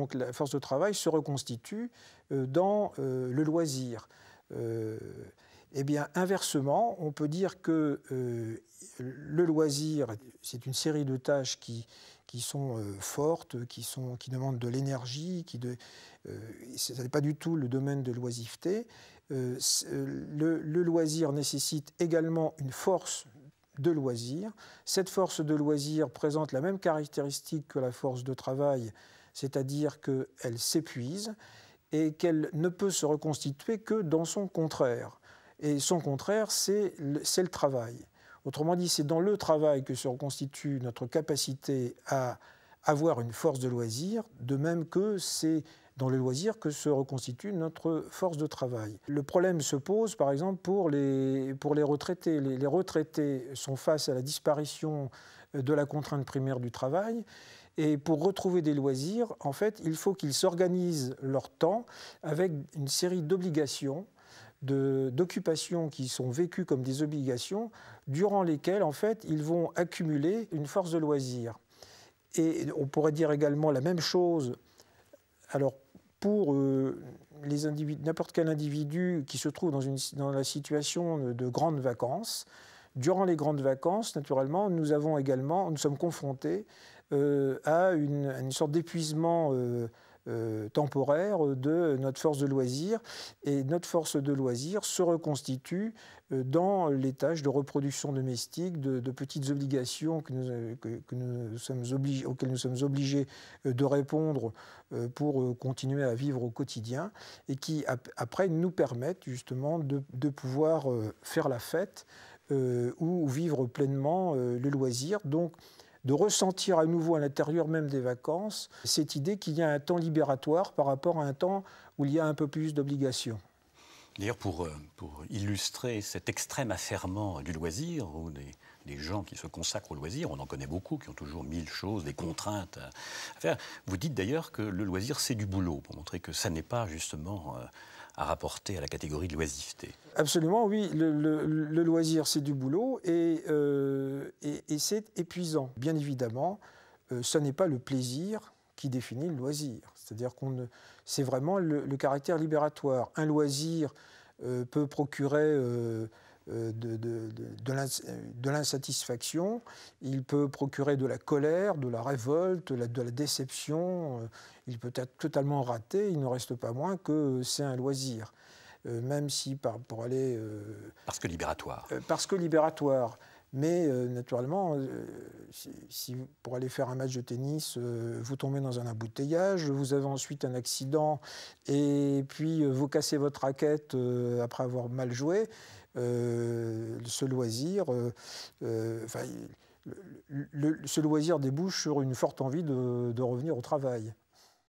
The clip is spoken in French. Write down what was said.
Donc la force de travail se reconstitue euh, dans euh, le loisir. Euh, eh bien, inversement, on peut dire que le loisir, c'est une série de tâches qui, sont fortes, qui, demandent de l'énergie, qui ce n'est pas du tout le domaine de l'oisiveté. le, loisir nécessite également une force de loisir. Cette force de loisir présente la même caractéristique que la force de travail, c'est-à-dire qu'elle s'épuise et qu'elle ne peut se reconstituer que dans son contraire. Et son contraire, c'est le, travail. Autrement dit, c'est dans le travail que se reconstitue notre capacité à avoir une force de loisir, de même que c'est dans le loisir que se reconstitue notre force de travail. Le problème se pose, par exemple, pour les, retraités. Les, les retraités sont face à la disparition de la contrainte primaire du travail et pour retrouver des loisirs, en fait, il faut qu'ils s'organisent leur temps avec une série d'obligations d'occupations qui sont vécues comme des obligations, durant lesquelles, en fait, ils vont accumuler une force de loisirs. Et on pourrait dire également la même chose, alors pour euh, individus, n'importe quel individu qui se trouve dans, une, dans la situation de grandes vacances, Durant les grandes vacances, naturellement, nous avons également, nous sommes confrontés euh, à, une, sorte d'épuisement euh, euh, temporaire de notre force de loisirs. Et notre force de loisirs se reconstitue dans les tâches de reproduction domestique, de, petites obligations que nous, sommes auxquelles nous sommes obligés de répondre pour continuer à vivre au quotidien et qui, après, nous permettent justement de pouvoir faire la fête euh, ou, vivre pleinement euh, le loisir. Donc, de ressentir à nouveau à l'intérieur même des vacances cette idée qu'il y a un temps libératoire par rapport à un temps où il y a un peu plus d'obligations. D'ailleurs, pour, euh, pour, illustrer cet extrême affairement du loisir, ou des, des, gens qui se consacrent au loisir, on en connaît beaucoup, qui ont toujours mille choses, des contraintes à faire. Vous dites d'ailleurs que le loisir, c'est du boulot, pour montrer que ça n'est pas justement à rapporter à la catégorie de l'oisiveté. Absolument, oui. Le, loisir, c'est du boulot et, euh, c'est épuisant. Bien évidemment, euh, ce n'est pas le plaisir qui définit le loisir. C'est-à-dire qu'on c'est vraiment le, caractère libératoire. Un loisir euh, peut procurer euh, de, euh, de, l'insatisfaction, il peut procurer de la colère, de la révolte, de la déception, euh, il peut être totalement raté, il ne reste pas moins que c'est un loisir. même si par, pour aller... parce que libératoire. parce que libératoire. Mais euh, naturellement, euh, si, pour aller faire un match de tennis, euh, vous tombez dans un embouteillage, vous avez ensuite un accident, et puis vous cassez votre raquette après avoir mal joué, ce loisir, ce loisir débouche sur une forte envie de revenir au travail.